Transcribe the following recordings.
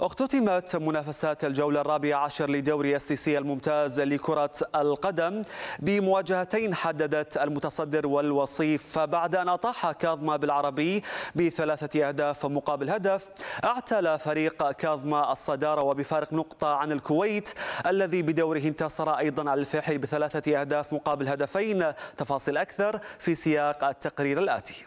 اختتمت منافسات الجولة الرابعة عشر لدوري اس سي الممتاز لكرة القدم بمواجهتين حددت المتصدر والوصيف فبعد أن أطاح كاظما بالعربي بثلاثة أهداف مقابل هدف اعتلى فريق كاظما الصدارة وبفارق نقطة عن الكويت الذي بدوره انتصر أيضا على الفيحي بثلاثة أهداف مقابل هدفين تفاصيل أكثر في سياق التقرير الآتي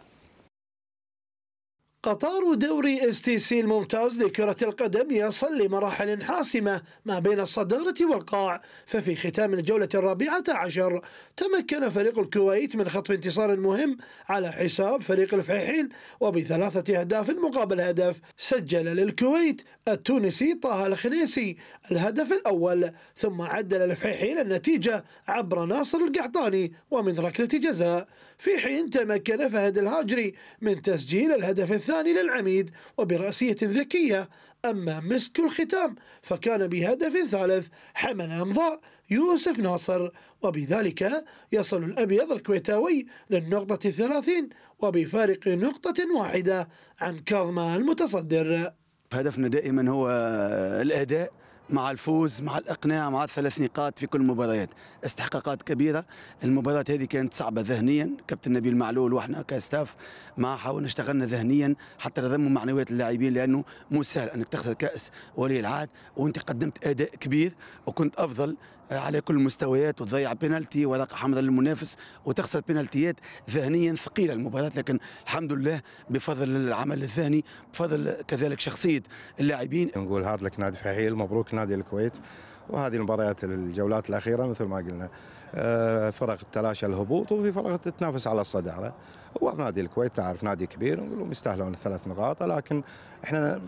قطار دوري اس تي سي الممتاز لكرة القدم يصل لمراحل حاسمة ما بين الصدارة والقاع ففي ختام الجولة الرابعة عشر تمكن فريق الكويت من خطف انتصار مهم على حساب فريق الفحيحين وبثلاثة أهداف مقابل هدف سجل للكويت التونسي طه الخنيسي الهدف الأول ثم عدل الفحيحين النتيجة عبر ناصر القحطاني ومن ركلة جزاء في حين تمكن فهد الهاجري من تسجيل الهدف الثاني الثاني للعميد وبرأسية ذكية أما مسك الختام فكان بهدف ثالث حمل أمضاء يوسف ناصر وبذلك يصل الأبيض الكويتاوي للنقطة الثلاثين وبفارق نقطة واحدة عن كاظمة المتصدر هدفنا دائما هو الأداء مع الفوز مع الاقناع مع الثلاث نقاط في كل المباريات استحقاقات كبيره المباراه هذه كانت صعبه ذهنيا كابتن نبيل معلول واحنا كاستاف ما حاولنا اشتغلنا ذهنيا حتى نضموا معنويات اللاعبين لانه مو سهل انك تخسر كاس ولي العهد وانت قدمت اداء كبير وكنت افضل على كل المستويات وتضيع بينالتي ولقى حمد للمنافس وتخسر بينالتيات ذهنيا ثقيله المباراه لكن الحمد لله بفضل العمل الذهني بفضل كذلك شخصيه اللاعبين نقول هارد لك نادي فحيل مبروك نادي الكويت وهذه المباريات الجولات الاخيره مثل ما قلنا آه، فرق تلاشى الهبوط وفي فرق تتنافس على الصداره هو نادي الكويت تعرف نادي كبير نقول يستاهلون الثلاث نقاط لكن احنا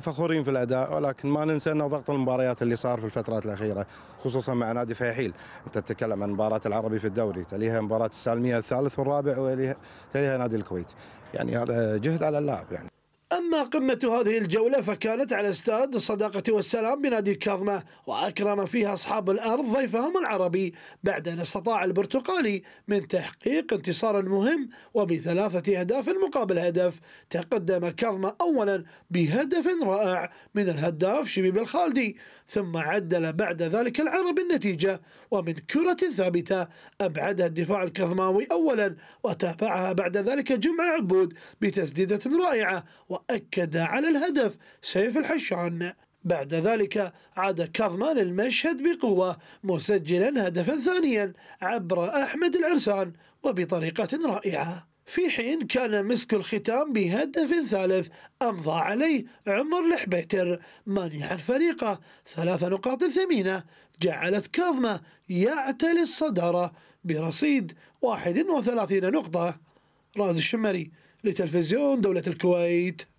فخورين في الاداء ولكن ما ننسى ان ضغط المباريات اللي صار في الفترات الاخيره خصوصا مع نادي فيحيل انت تتكلم عن مباراه العربي في الدوري تليها مباراه السالميه الثالث والرابع وتليها نادي الكويت يعني هذا جهد على اللاعب يعني أما قمة هذه الجولة فكانت على استاد الصداقة والسلام بنادي كاظمة وأكرم فيها أصحاب الأرض ضيفهم العربي بعد أن استطاع البرتقالي من تحقيق انتصار مهم وبثلاثة أهداف مقابل هدف تقدم كاظمة أولا بهدف رائع من الهداف شبيب الخالدي ثم عدل بعد ذلك العربي النتيجة ومن كرة ثابتة أبعدها الدفاع الكاظماوي أولا وتابعها بعد ذلك جمعة عبود بتسديدة رائعة و أكد على الهدف سيف الحشان بعد ذلك عاد كظمان المشهد بقوة مسجلا هدفا ثانيا عبر أحمد العرسان وبطريقة رائعة في حين كان مسك الختام بهدف ثالث أمضى عليه عمر الحبيتر مانع فريقه ثلاث نقاط ثمينة جعلت كاظمة يعتلي الصدارة برصيد 31 نقطة راد الشمري لتلفزيون دولة الكويت